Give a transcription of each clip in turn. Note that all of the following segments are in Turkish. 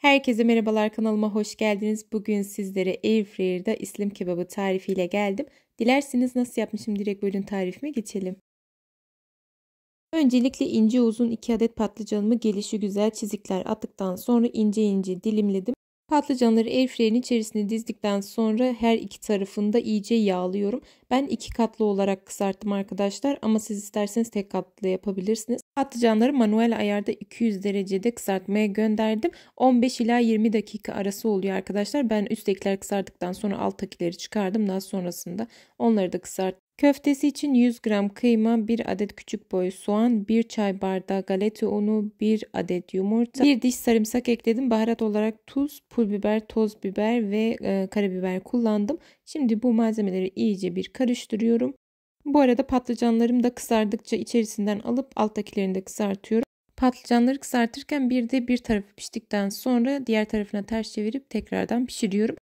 Herkese merhabalar kanalıma hoş geldiniz. Bugün sizlere Airfryer'da İslim kebabı tarifiyle geldim. Dilerseniz nasıl yapmışım direkt bölüm tarifime geçelim. Öncelikle ince uzun 2 adet patlıcanımı gelişi güzel çizikler attıktan sonra ince ince dilimledim. Patlıcanları airfryer'in içerisine dizdikten sonra her iki tarafını da iyice yağlıyorum. Ben iki katlı olarak kızarttım arkadaşlar ama siz isterseniz tek katlı yapabilirsiniz. Patlıcanları manuel ayarda 200 derecede kızartmaya gönderdim. 15 ila 20 dakika arası oluyor arkadaşlar. Ben üsttekiler kızardıktan sonra alttakileri çıkardım. Daha sonrasında onları da kızarttım. Köftesi için 100 gram kıyma, 1 adet küçük boy soğan, 1 çay bardağı galeta unu, 1 adet yumurta, 1 diş sarımsak ekledim. Baharat olarak tuz, pul biber, toz biber ve e, karabiber kullandım. Şimdi bu malzemeleri iyice bir karıştırıyorum. Bu arada patlıcanlarım da kızardıkça içerisinden alıp alttakilerini de kızartıyorum. Patlıcanları kızartırken bir de bir tarafı piştikten sonra diğer tarafına ters çevirip tekrardan pişiriyorum.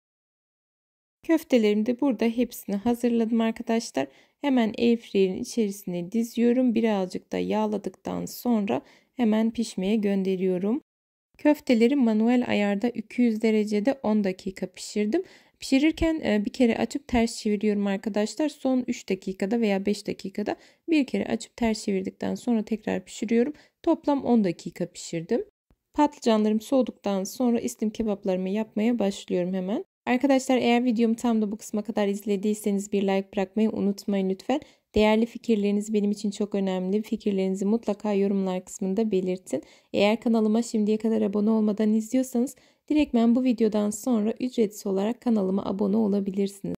Köftelerimi de burada hepsini hazırladım arkadaşlar. Hemen airfryer'in içerisine diziyorum. Birazcık da yağladıktan sonra hemen pişmeye gönderiyorum. Köfteleri manuel ayarda 200 derecede 10 dakika pişirdim. Pişirirken e, bir kere açıp ters çeviriyorum arkadaşlar. Son 3 dakikada veya 5 dakikada bir kere açıp ters çevirdikten sonra tekrar pişiriyorum. Toplam 10 dakika pişirdim. Patlıcanlarım soğuduktan sonra istim kebaplarımı yapmaya başlıyorum hemen. Arkadaşlar eğer videomu tam da bu kısma kadar izlediyseniz bir like bırakmayı unutmayın lütfen. Değerli fikirleriniz benim için çok önemli. Fikirlerinizi mutlaka yorumlar kısmında belirtin. Eğer kanalıma şimdiye kadar abone olmadan izliyorsanız direktmen bu videodan sonra ücretsiz olarak kanalıma abone olabilirsiniz.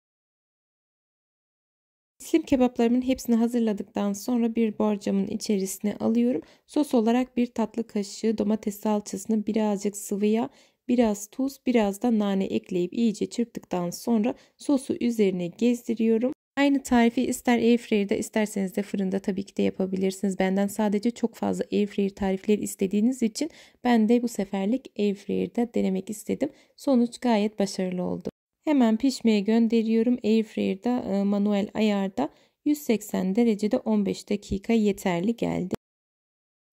Slim kebaplarımın hepsini hazırladıktan sonra bir borcamın içerisine alıyorum. Sos olarak bir tatlı kaşığı domates salçasını birazcık sıvı yağ biraz tuz, biraz da nane ekleyip iyice çırptıktan sonra sosu üzerine gezdiriyorum. Aynı tarifi ister airfryer'da isterseniz de fırında tabii ki de yapabilirsiniz. Benden sadece çok fazla airfryer tarifleri istediğiniz için ben de bu seferlik airfryer'da denemek istedim. Sonuç gayet başarılı oldu. Hemen pişmeye gönderiyorum. Airfryer'da e, manuel ayarda 180 derecede 15 dakika yeterli geldi.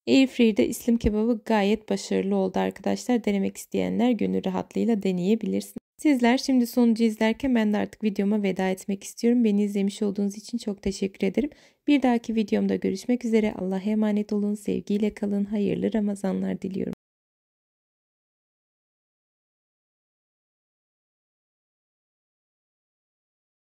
Airfryer'de islim kebabı gayet başarılı oldu arkadaşlar. Denemek isteyenler gönül rahatlığıyla deneyebilirsiniz. Sizler şimdi sonucu izlerken ben de artık videoma veda etmek istiyorum. Beni izlemiş olduğunuz için çok teşekkür ederim. Bir dahaki videomda görüşmek üzere. Allah'a emanet olun. Sevgiyle kalın. Hayırlı Ramazanlar diliyorum.